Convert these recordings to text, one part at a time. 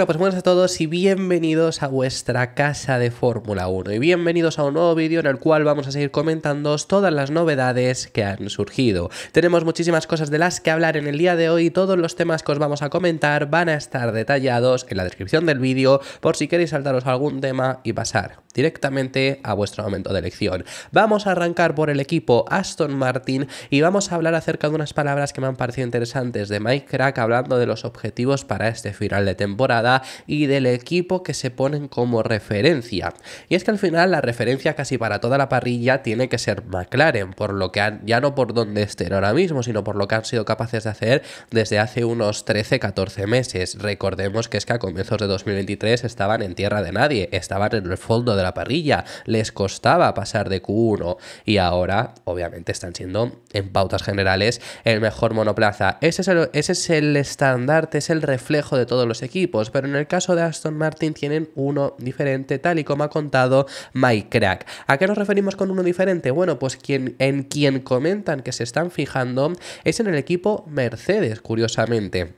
Bueno, pues buenas a todos y bienvenidos a vuestra casa de Fórmula 1 y bienvenidos a un nuevo vídeo en el cual vamos a seguir comentando todas las novedades que han surgido. Tenemos muchísimas cosas de las que hablar en el día de hoy todos los temas que os vamos a comentar van a estar detallados en la descripción del vídeo por si queréis saltaros algún tema y pasar directamente a vuestro momento de elección. Vamos a arrancar por el equipo Aston Martin y vamos a hablar acerca de unas palabras que me han parecido interesantes de Mike Crack hablando de los objetivos para este final de temporada y del equipo que se ponen como referencia. Y es que al final la referencia casi para toda la parrilla tiene que ser McLaren, por lo que han, ya no por donde estén ahora mismo, sino por lo que han sido capaces de hacer desde hace unos 13-14 meses. Recordemos que es que a comienzos de 2023 estaban en tierra de nadie, estaban en el fondo de la parrilla, les costaba pasar de Q1 y ahora obviamente están siendo en pautas generales el mejor monoplaza. Ese es el, ese es el estandarte, es el reflejo de todos los equipos, pero pero en el caso de Aston Martin tienen uno diferente, tal y como ha contado Mike Crack. ¿A qué nos referimos con uno diferente? Bueno, pues quien, en quien comentan que se están fijando es en el equipo Mercedes, curiosamente.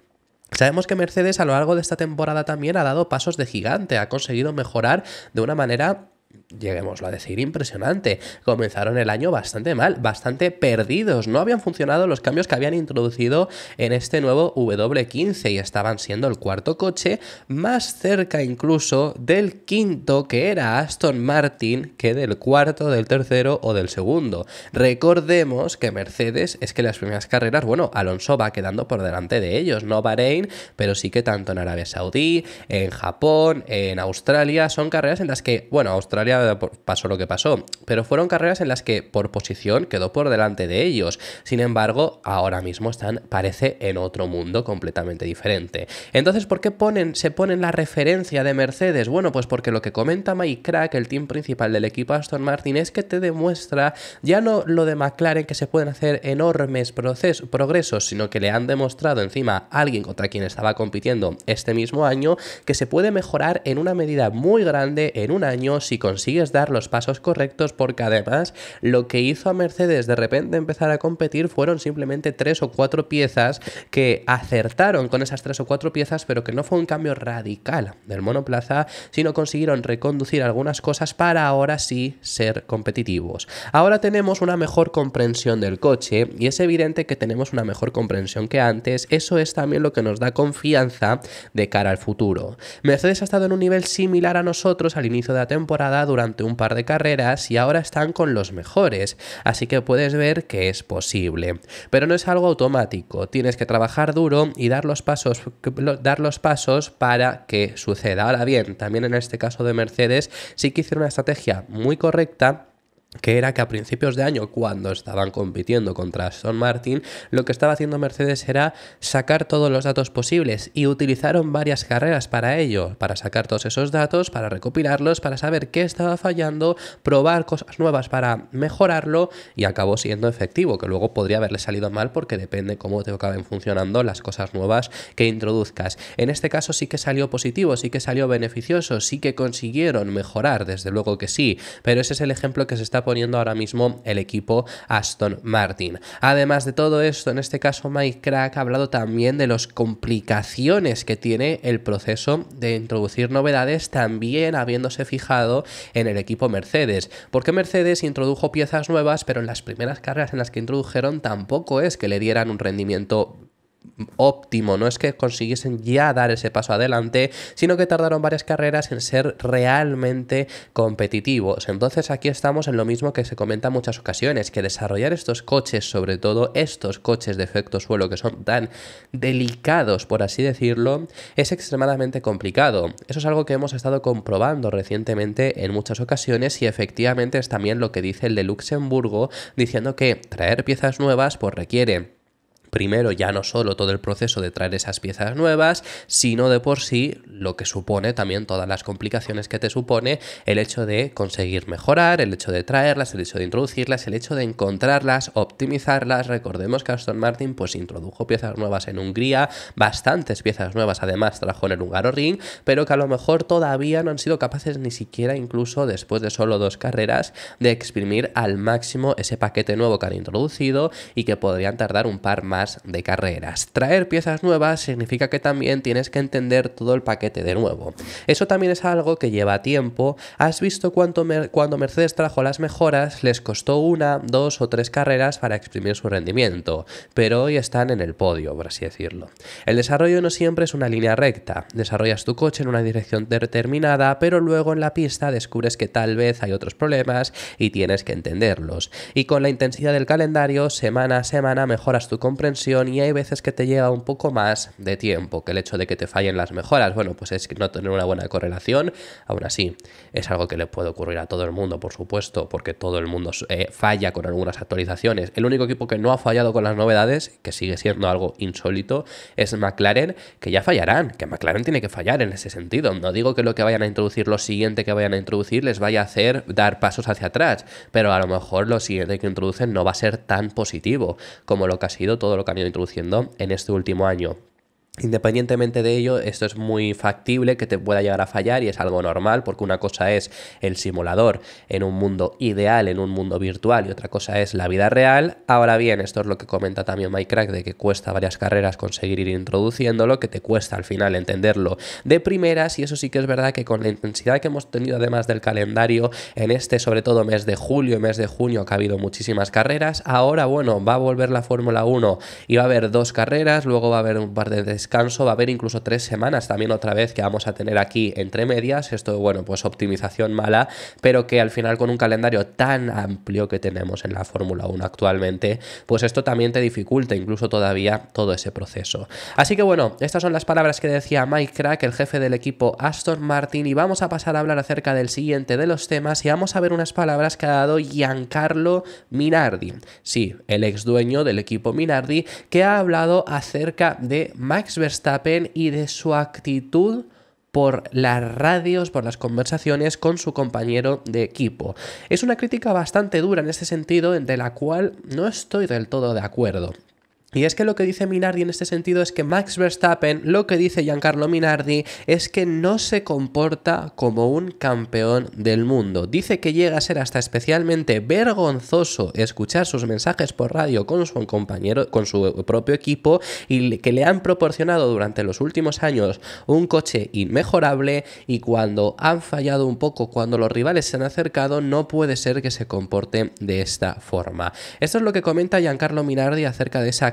Sabemos que Mercedes a lo largo de esta temporada también ha dado pasos de gigante, ha conseguido mejorar de una manera lleguémoslo a decir, impresionante. Comenzaron el año bastante mal, bastante perdidos. No habían funcionado los cambios que habían introducido en este nuevo W15 y estaban siendo el cuarto coche, más cerca incluso del quinto que era Aston Martin que del cuarto, del tercero o del segundo. Recordemos que Mercedes es que las primeras carreras, bueno, Alonso va quedando por delante de ellos, no Bahrein, pero sí que tanto en Arabia Saudí, en Japón, en Australia, son carreras en las que, bueno, Australia pasó lo que pasó, pero fueron carreras en las que por posición quedó por delante de ellos. Sin embargo, ahora mismo están, parece, en otro mundo completamente diferente. Entonces, ¿por qué se ponen la referencia de Mercedes? Bueno, pues porque lo que comenta Mike Crack, el team principal del equipo Aston Martin, es que te demuestra ya no lo de McLaren que se pueden hacer enormes procesos, progresos, sino que le han demostrado encima a alguien contra quien estaba compitiendo este mismo año que se puede mejorar en una medida muy grande en un año si consigue es dar los pasos correctos porque además lo que hizo a Mercedes de repente empezar a competir fueron simplemente tres o cuatro piezas que acertaron con esas tres o cuatro piezas pero que no fue un cambio radical del monoplaza sino consiguieron reconducir algunas cosas para ahora sí ser competitivos. Ahora tenemos una mejor comprensión del coche y es evidente que tenemos una mejor comprensión que antes, eso es también lo que nos da confianza de cara al futuro. Mercedes ha estado en un nivel similar a nosotros al inicio de la temporada durante un par de carreras y ahora están con los mejores, así que puedes ver que es posible. Pero no es algo automático, tienes que trabajar duro y dar los pasos, dar los pasos para que suceda. Ahora bien, también en este caso de Mercedes sí que hicieron una estrategia muy correcta que era que a principios de año, cuando estaban compitiendo contra Aston Martin, lo que estaba haciendo Mercedes era sacar todos los datos posibles y utilizaron varias carreras para ello, para sacar todos esos datos, para recopilarlos, para saber qué estaba fallando, probar cosas nuevas para mejorarlo y acabó siendo efectivo, que luego podría haberle salido mal porque depende cómo te acaben funcionando las cosas nuevas que introduzcas. En este caso sí que salió positivo, sí que salió beneficioso, sí que consiguieron mejorar, desde luego que sí, pero ese es el ejemplo que se está poniendo ahora mismo el equipo Aston Martin. Además de todo esto, en este caso Mike Crack ha hablado también de las complicaciones que tiene el proceso de introducir novedades, también habiéndose fijado en el equipo Mercedes, porque Mercedes introdujo piezas nuevas, pero en las primeras carreras en las que introdujeron tampoco es que le dieran un rendimiento óptimo. No es que consiguiesen ya dar ese paso adelante, sino que tardaron varias carreras en ser realmente competitivos. Entonces aquí estamos en lo mismo que se comenta en muchas ocasiones, que desarrollar estos coches, sobre todo estos coches de efecto suelo que son tan delicados, por así decirlo, es extremadamente complicado. Eso es algo que hemos estado comprobando recientemente en muchas ocasiones y efectivamente es también lo que dice el de Luxemburgo, diciendo que traer piezas nuevas pues requiere primero ya no solo todo el proceso de traer esas piezas nuevas, sino de por sí lo que supone también todas las complicaciones que te supone el hecho de conseguir mejorar, el hecho de traerlas, el hecho de introducirlas, el hecho de encontrarlas, optimizarlas. Recordemos que Aston Martin pues introdujo piezas nuevas en Hungría, bastantes piezas nuevas además trajo en el Hungaro Ring, pero que a lo mejor todavía no han sido capaces ni siquiera incluso después de solo dos carreras de exprimir al máximo ese paquete nuevo que han introducido y que podrían tardar un par más de carreras. Traer piezas nuevas significa que también tienes que entender todo el paquete de nuevo. Eso también es algo que lleva tiempo. Has visto cuánto cuando Mercedes trajo las mejoras les costó una, dos o tres carreras para exprimir su rendimiento, pero hoy están en el podio, por así decirlo. El desarrollo no siempre es una línea recta. Desarrollas tu coche en una dirección determinada, pero luego en la pista descubres que tal vez hay otros problemas y tienes que entenderlos. Y con la intensidad del calendario, semana a semana mejoras tu comprensión y hay veces que te lleva un poco más de tiempo que el hecho de que te fallen las mejoras. Bueno, pues es no tener una buena correlación, aún así es algo que le puede ocurrir a todo el mundo, por supuesto, porque todo el mundo eh, falla con algunas actualizaciones. El único equipo que no ha fallado con las novedades, que sigue siendo algo insólito, es McLaren, que ya fallarán, que McLaren tiene que fallar en ese sentido. No digo que lo que vayan a introducir, lo siguiente que vayan a introducir, les vaya a hacer dar pasos hacia atrás, pero a lo mejor lo siguiente que introducen no va a ser tan positivo como lo que ha sido todo lo que han ido introduciendo en este último año. Independientemente de ello, esto es muy factible que te pueda llegar a fallar y es algo normal porque una cosa es el simulador en un mundo ideal, en un mundo virtual y otra cosa es la vida real. Ahora bien, esto es lo que comenta también Minecraft de que cuesta varias carreras conseguir ir introduciéndolo, que te cuesta al final entenderlo de primeras y eso sí que es verdad que con la intensidad que hemos tenido además del calendario en este sobre todo mes de julio y mes de junio que ha habido muchísimas carreras, ahora bueno, va a volver la Fórmula 1 y va a haber dos carreras, luego va a haber un par de descanso va a haber incluso tres semanas también otra vez que vamos a tener aquí entre medias. Esto, bueno, pues optimización mala, pero que al final con un calendario tan amplio que tenemos en la Fórmula 1 actualmente, pues esto también te dificulta incluso todavía todo ese proceso. Así que bueno, estas son las palabras que decía Mike Crack, el jefe del equipo Aston Martin, y vamos a pasar a hablar acerca del siguiente de los temas y vamos a ver unas palabras que ha dado Giancarlo Minardi. Sí, el ex dueño del equipo Minardi, que ha hablado acerca de Max Verstappen y de su actitud por las radios, por las conversaciones con su compañero de equipo. Es una crítica bastante dura en este sentido, de la cual no estoy del todo de acuerdo. Y es que lo que dice Minardi en este sentido es que Max Verstappen, lo que dice Giancarlo Minardi, es que no se comporta como un campeón del mundo. Dice que llega a ser hasta especialmente vergonzoso escuchar sus mensajes por radio con su compañero, con su propio equipo, y que le han proporcionado durante los últimos años un coche inmejorable, y cuando han fallado un poco, cuando los rivales se han acercado, no puede ser que se comporte de esta forma. Esto es lo que comenta Giancarlo Minardi acerca de esa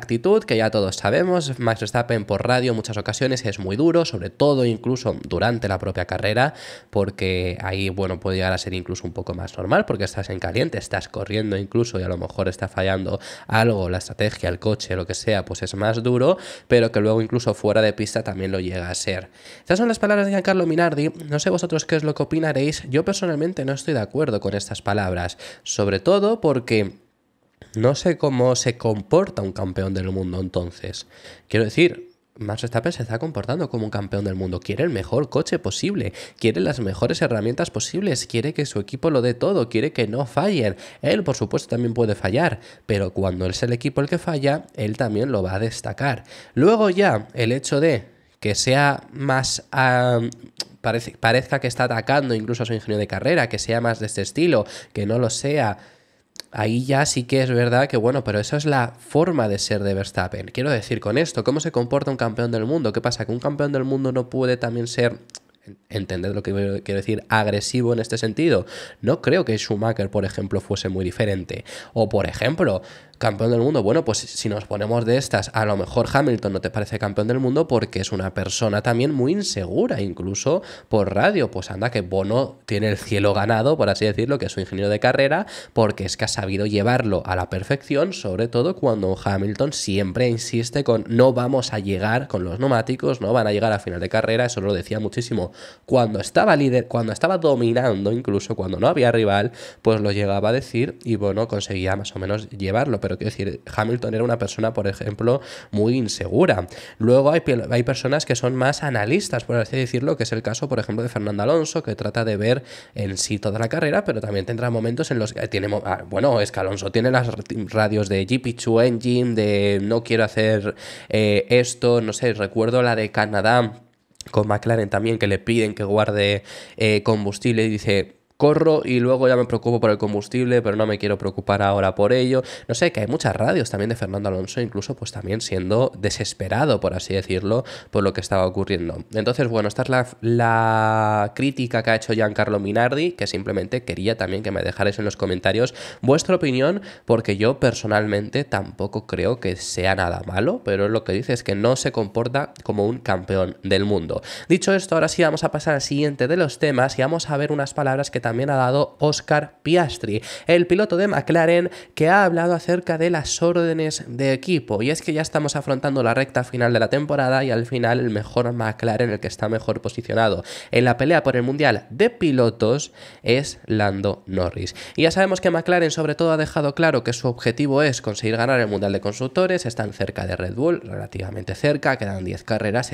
que ya todos sabemos. Max Verstappen por radio en muchas ocasiones es muy duro, sobre todo incluso durante la propia carrera, porque ahí, bueno, puede llegar a ser incluso un poco más normal, porque estás en caliente, estás corriendo incluso y a lo mejor está fallando algo, la estrategia, el coche, lo que sea, pues es más duro, pero que luego incluso fuera de pista también lo llega a ser. Estas son las palabras de Giancarlo Minardi. No sé vosotros qué es lo que opinaréis. Yo personalmente no estoy de acuerdo con estas palabras, sobre todo porque no sé cómo se comporta un campeón del mundo entonces. Quiero decir, Max Verstappen se está comportando como un campeón del mundo. Quiere el mejor coche posible, quiere las mejores herramientas posibles, quiere que su equipo lo dé todo, quiere que no fallen. Él, por supuesto, también puede fallar, pero cuando es el equipo el que falla, él también lo va a destacar. Luego ya, el hecho de que sea más... parece, parezca que está atacando incluso a su ingeniero de carrera, que sea más de este estilo, que no lo sea ahí ya sí que es verdad que bueno, pero esa es la forma de ser de Verstappen. Quiero decir con esto, ¿cómo se comporta un campeón del mundo? ¿Qué pasa? ¿Que un campeón del mundo no puede también ser entender lo que quiero decir, agresivo en este sentido. No creo que Schumacher, por ejemplo, fuese muy diferente. O, por ejemplo, campeón del mundo. Bueno, pues si nos ponemos de estas, a lo mejor Hamilton no te parece campeón del mundo porque es una persona también muy insegura, incluso por radio. Pues anda, que Bono tiene el cielo ganado, por así decirlo, que es su ingeniero de carrera, porque es que ha sabido llevarlo a la perfección, sobre todo cuando Hamilton siempre insiste con no vamos a llegar con los neumáticos, no van a llegar a final de carrera, eso lo decía muchísimo. Cuando estaba líder, cuando estaba dominando, incluso cuando no había rival, pues lo llegaba a decir y Bono conseguía más o menos llevarlo pero quiero decir, Hamilton era una persona, por ejemplo, muy insegura. Luego hay, hay personas que son más analistas, por así decirlo, que es el caso, por ejemplo, de Fernando Alonso, que trata de ver en sí toda la carrera, pero también tendrá momentos en los que tiene, ah, bueno, es que Alonso tiene las radios de GP2 Engine, de no quiero hacer eh, esto, no sé, recuerdo la de Canadá con McLaren también, que le piden que guarde eh, combustible y dice, corro y luego ya me preocupo por el combustible, pero no me quiero preocupar ahora por ello. No sé, que hay muchas radios también de Fernando Alonso, incluso pues también siendo desesperado, por así decirlo, por lo que estaba ocurriendo. Entonces, bueno, esta es la, la crítica que ha hecho Giancarlo Minardi, que simplemente quería también que me dejarais en los comentarios vuestra opinión, porque yo personalmente tampoco creo que sea nada malo, pero lo que dice es que no se comporta como un campeón del mundo. Dicho esto, ahora sí vamos a pasar al siguiente de los temas y vamos a ver unas palabras que también también ha dado Oscar Piastri, el piloto de McLaren que ha hablado acerca de las órdenes de equipo. Y es que ya estamos afrontando la recta final de la temporada y al final el mejor McLaren, el que está mejor posicionado en la pelea por el Mundial de Pilotos, es Lando Norris. Y ya sabemos que McLaren sobre todo ha dejado claro que su objetivo es conseguir ganar el Mundial de Constructores, están cerca de Red Bull, relativamente cerca, quedan 10 carreras,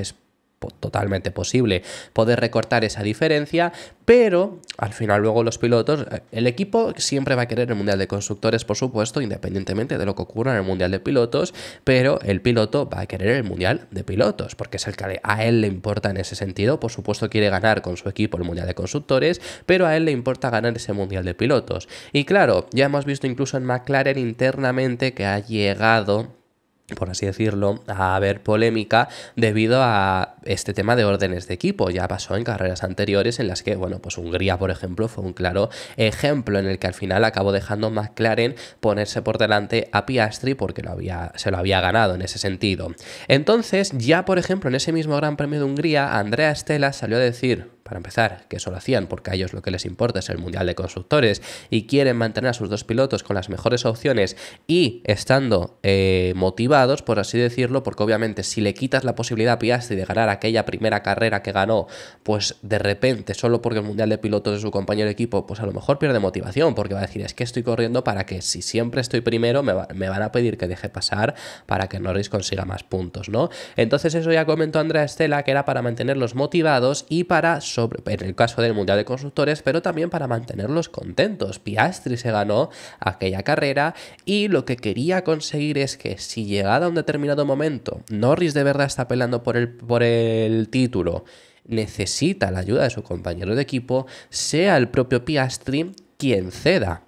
totalmente posible poder recortar esa diferencia, pero al final luego los pilotos, eh, el equipo siempre va a querer el Mundial de Constructores, por supuesto, independientemente de lo que ocurra en el Mundial de Pilotos, pero el piloto va a querer el Mundial de Pilotos, porque es el que a él le importa en ese sentido, por supuesto quiere ganar con su equipo el Mundial de Constructores, pero a él le importa ganar ese Mundial de Pilotos. Y claro, ya hemos visto incluso en McLaren internamente que ha llegado por así decirlo, a haber polémica debido a este tema de órdenes de equipo. Ya pasó en carreras anteriores en las que, bueno, pues Hungría, por ejemplo, fue un claro ejemplo en el que al final acabó dejando McLaren ponerse por delante a Piastri porque lo había, se lo había ganado en ese sentido. Entonces, ya por ejemplo, en ese mismo Gran Premio de Hungría, Andrea Estela salió a decir, para empezar, que eso lo hacían porque a ellos lo que les importa es el Mundial de Constructores y quieren mantener a sus dos pilotos con las mejores opciones y estando eh, motivados, por así decirlo, porque obviamente si le quitas la posibilidad a Piastri de ganar aquella primera carrera que ganó, pues de repente, solo porque el Mundial de Pilotos es su compañero de equipo, pues a lo mejor pierde motivación porque va a decir, es que estoy corriendo para que si siempre estoy primero, me, me van a pedir que deje pasar para que Norris consiga más puntos, ¿no? Entonces eso ya comentó Andrea Estela, que era para mantenerlos motivados y para en el caso del Mundial de Constructores, pero también para mantenerlos contentos. Piastri se ganó aquella carrera y lo que quería conseguir es que si llegada a un determinado momento Norris de verdad está peleando por el, por el título, necesita la ayuda de su compañero de equipo, sea el propio Piastri quien ceda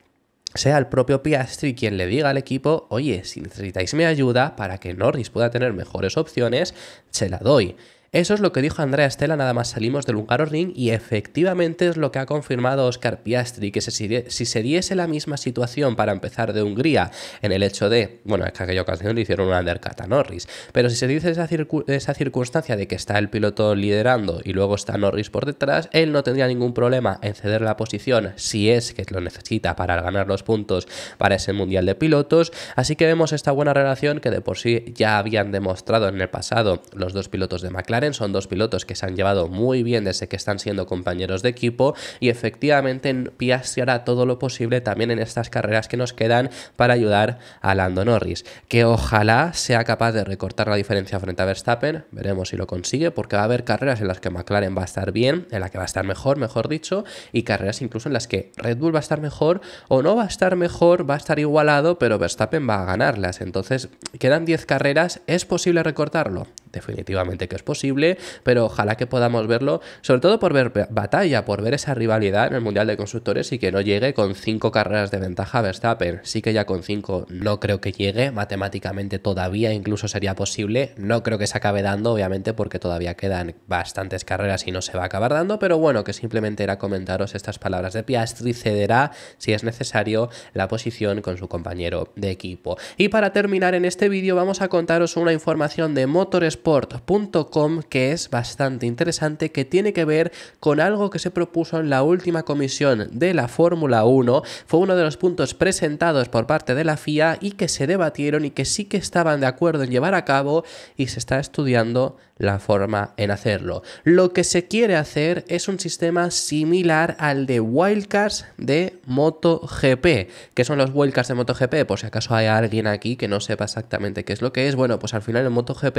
sea el propio Piastri quien le diga al equipo, oye, si necesitáis mi ayuda para que Norris pueda tener mejores opciones, se la doy. Eso es lo que dijo Andrea Stella nada más salimos del ring, y efectivamente es lo que ha confirmado Oscar Piastri, que si se diese la misma situación para empezar de Hungría en el hecho de, bueno, en que aquella ocasión le hicieron un undercut a Norris, pero si se dice esa, esa circunstancia de que está el piloto liderando y luego está Norris por detrás, él no tendría ningún problema en ceder la posición si es que lo necesita para ganar los puntos para ese Mundial de Pilotos, así que vemos esta buena relación que de por sí ya habían demostrado en el pasado los dos pilotos de McLaren son dos pilotos que se han llevado muy bien desde que están siendo compañeros de equipo y efectivamente Piastri hará todo lo posible también en estas carreras que nos quedan para ayudar a Lando Norris, que ojalá sea capaz de recortar la diferencia frente a Verstappen, veremos si lo consigue, porque va a haber carreras en las que McLaren va a estar bien, en las que va a estar mejor, mejor dicho, y carreras incluso en las que Red Bull va a estar mejor o no va a estar mejor, va a estar igualado, pero Verstappen va a ganarlas. Entonces, quedan 10 carreras, ¿es posible recortarlo? definitivamente que es posible, pero ojalá que podamos verlo, sobre todo por ver batalla, por ver esa rivalidad en el Mundial de Constructores y que no llegue con cinco carreras de ventaja Verstappen. Sí que ya con cinco no creo que llegue, matemáticamente todavía incluso sería posible, no creo que se acabe dando, obviamente, porque todavía quedan bastantes carreras y no se va a acabar dando, pero bueno, que simplemente era comentaros estas palabras de Piastri, cederá si es necesario la posición con su compañero de equipo. Y para terminar en este vídeo vamos a contaros una información de motores sport.com que es bastante interesante, que tiene que ver con algo que se propuso en la última comisión de la Fórmula 1. Fue uno de los puntos presentados por parte de la FIA y que se debatieron y que sí que estaban de acuerdo en llevar a cabo y se está estudiando la forma en hacerlo. Lo que se quiere hacer es un sistema similar al de Wildcars de MotoGP. ¿Qué son los Wildcars de MotoGP? Por si acaso hay alguien aquí que no sepa exactamente qué es lo que es. Bueno, pues al final en MotoGP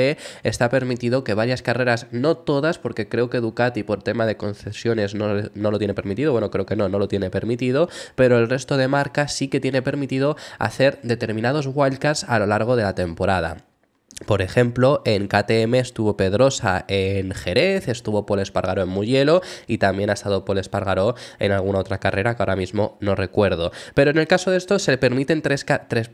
está permitido que varias carreras, no todas, porque creo que Ducati por tema de concesiones no, lo tiene permitido, bueno, creo que no, no lo tiene permitido, pero el resto de marcas sí que tiene permitido hacer determinados wildcards a lo largo de la temporada. Por ejemplo, en KTM estuvo Pedrosa en Jerez, estuvo Paul Espargaró en Muyelo y también ha estado Paul Espargaró en alguna otra carrera que ahora mismo no recuerdo. Pero en el caso de esto se permiten, tres,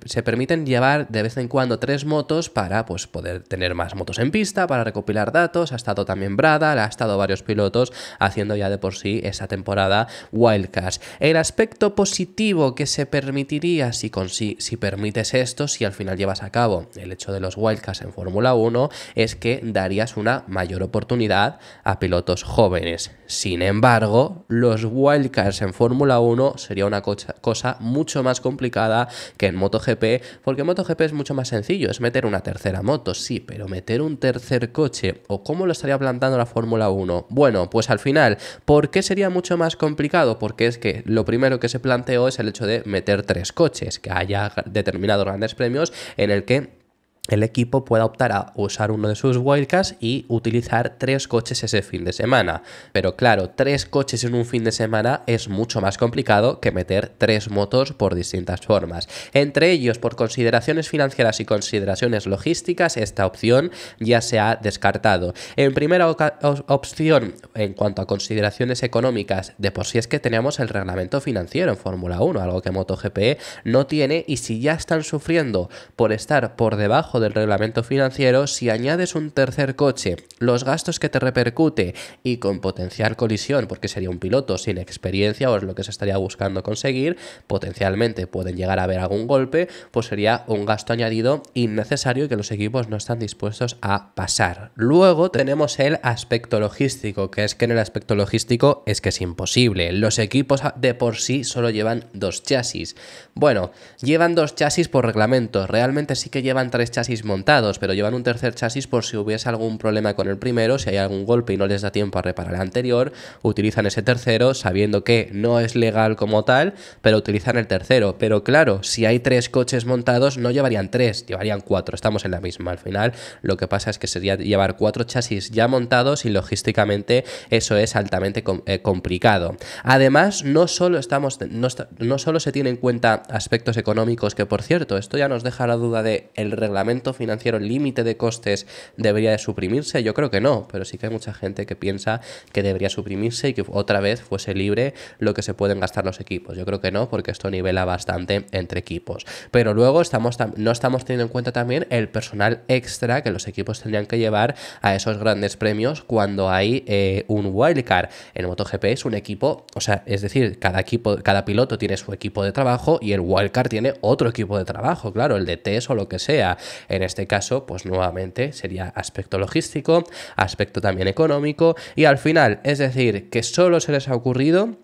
se permiten llevar de vez en cuando tres motos para pues, poder tener más motos en pista, para recopilar datos. Ha estado también Bradal, ha estado varios pilotos haciendo ya de por sí esa temporada wildcast El aspecto positivo que se permitiría si, si permites esto, si al final llevas a cabo el hecho de los Wild en Fórmula 1 es que darías una mayor oportunidad a pilotos jóvenes. Sin embargo, los wildcars en Fórmula 1 sería una cosa mucho más complicada que en MotoGP, porque MotoGP es mucho más sencillo, es meter una tercera moto, sí, pero meter un tercer coche o cómo lo estaría plantando la Fórmula 1. Bueno, pues al final, ¿por qué sería mucho más complicado? Porque es que lo primero que se planteó es el hecho de meter tres coches, que haya determinado grandes premios en el que el equipo pueda optar a usar uno de sus wildcards y utilizar tres coches ese fin de semana. Pero claro, tres coches en un fin de semana es mucho más complicado que meter tres motos por distintas formas. Entre ellos, por consideraciones financieras y consideraciones logísticas, esta opción ya se ha descartado. En primera opción, en cuanto a consideraciones económicas, de por sí es que tenemos el reglamento financiero en Fórmula 1, algo que MotoGP no tiene y si ya están sufriendo por estar por debajo del reglamento financiero, si añades un tercer coche, los gastos que te repercute y con potencial colisión, porque sería un piloto sin experiencia o es lo que se estaría buscando conseguir, potencialmente pueden llegar a haber algún golpe, pues sería un gasto añadido innecesario y que los equipos no están dispuestos a pasar. Luego tenemos el aspecto logístico, que es que en el aspecto logístico es que es imposible. Los equipos de por sí solo llevan dos chasis. Bueno, llevan dos chasis por reglamento, realmente sí que llevan tres chasis montados, pero llevan un tercer chasis por si hubiese algún problema con el primero, si hay algún golpe y no les da tiempo a reparar el anterior, utilizan ese tercero sabiendo que no es legal como tal, pero utilizan el tercero. Pero claro, si hay tres coches montados, no llevarían tres, llevarían cuatro, estamos en la misma. Al final lo que pasa es que sería llevar cuatro chasis ya montados y logísticamente eso es altamente eh, complicado. Además, no solo, estamos, no, no solo se tiene en cuenta aspectos económicos, que por cierto, esto ya nos deja la duda de el reglamento financiero límite de costes debería de suprimirse? Yo creo que no, pero sí que hay mucha gente que piensa que debería suprimirse y que otra vez fuese libre lo que se pueden gastar los equipos. Yo creo que no, porque esto nivela bastante entre equipos. Pero luego estamos no estamos teniendo en cuenta también el personal extra que los equipos tendrían que llevar a esos grandes premios cuando hay eh, un wildcard. En MotoGP es un equipo, o sea, es decir, cada equipo, cada piloto tiene su equipo de trabajo y el wildcard tiene otro equipo de trabajo, claro, el de test o lo que sea. En este caso, pues nuevamente sería aspecto logístico, aspecto también económico y al final, es decir, que solo se les ha ocurrido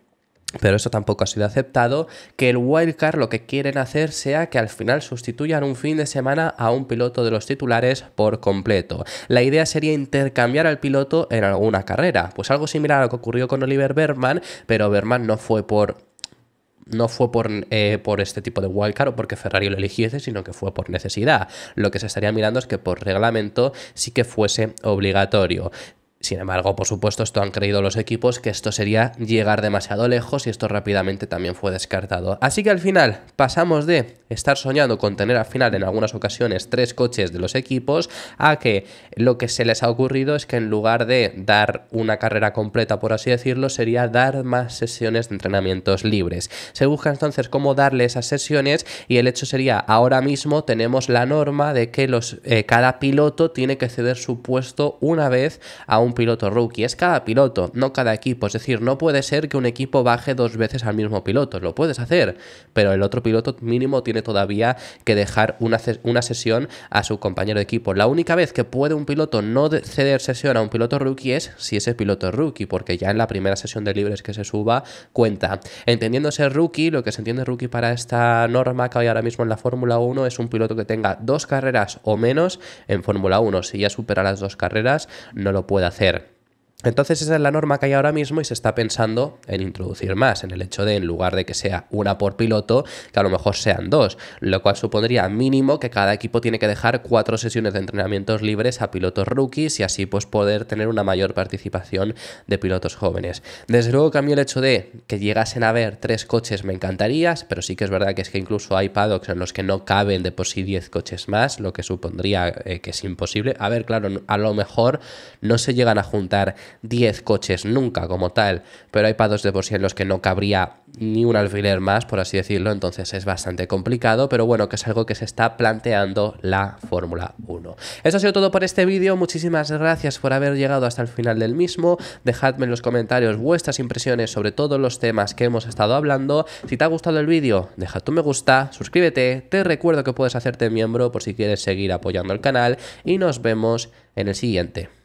pero eso tampoco ha sido aceptado, que el wildcard lo que quieren hacer sea que al final sustituyan un fin de semana a un piloto de los titulares por completo. La idea sería intercambiar al piloto en alguna carrera, pues algo similar a lo que ocurrió con Oliver Berman, pero Berman no fue por no fue por, eh, por este tipo de wildcard o porque Ferrari lo eligiese, sino que fue por necesidad. Lo que se estaría mirando es que por reglamento sí que fuese obligatorio. Sin embargo, por supuesto, esto han creído los equipos que esto sería llegar demasiado lejos y esto rápidamente también fue descartado. Así que al final pasamos de estar soñando con tener al final en algunas ocasiones tres coches de los equipos a que lo que se les ha ocurrido es que en lugar de dar una carrera completa, por así decirlo, sería dar más sesiones de entrenamientos libres. Se busca entonces cómo darle esas sesiones y el hecho sería ahora mismo tenemos la norma de que los, eh, cada piloto tiene que ceder su puesto una vez a un piloto rookie, es cada piloto, no cada equipo. Es decir, no puede ser que un equipo baje dos veces al mismo piloto, lo puedes hacer, pero el otro piloto mínimo tiene todavía que dejar una, sesión a su compañero de equipo. La única vez que puede un piloto no ceder sesión a un piloto rookie es si ese piloto es rookie, porque ya en la primera sesión de libres que se suba cuenta. Entendiéndose rookie, lo que se entiende rookie para esta norma que hay ahora mismo en la Fórmula 1 es un piloto que tenga dos carreras o menos en Fórmula 1. Si ya supera las dos carreras, no lo puede hacer. her. Entonces esa es la norma que hay ahora mismo y se está pensando en introducir más, en el hecho de en lugar de que sea una por piloto, que a lo mejor sean dos, lo cual supondría mínimo que cada equipo tiene que dejar cuatro sesiones de entrenamientos libres a pilotos rookies y así pues poder tener una mayor participación de pilotos jóvenes. Desde luego que a mí el hecho de que llegasen a ver tres coches me encantaría, pero sí que es verdad que es que incluso hay paddocks en los que no caben de por sí diez coches más, lo que supondría eh, que es imposible. A ver, claro, a lo mejor no se llegan a juntar 10 coches nunca como tal, pero hay pados de por sí en los que no cabría ni un alfiler más, por así decirlo, entonces es bastante complicado, pero bueno, que es algo que se está planteando la Fórmula 1. Eso ha sido todo por este vídeo, muchísimas gracias por haber llegado hasta el final del mismo, dejadme en los comentarios vuestras impresiones sobre todos los temas que hemos estado hablando, si te ha gustado el vídeo, deja tu me gusta, suscríbete, te recuerdo que puedes hacerte miembro por si quieres seguir apoyando el canal y nos vemos en el siguiente.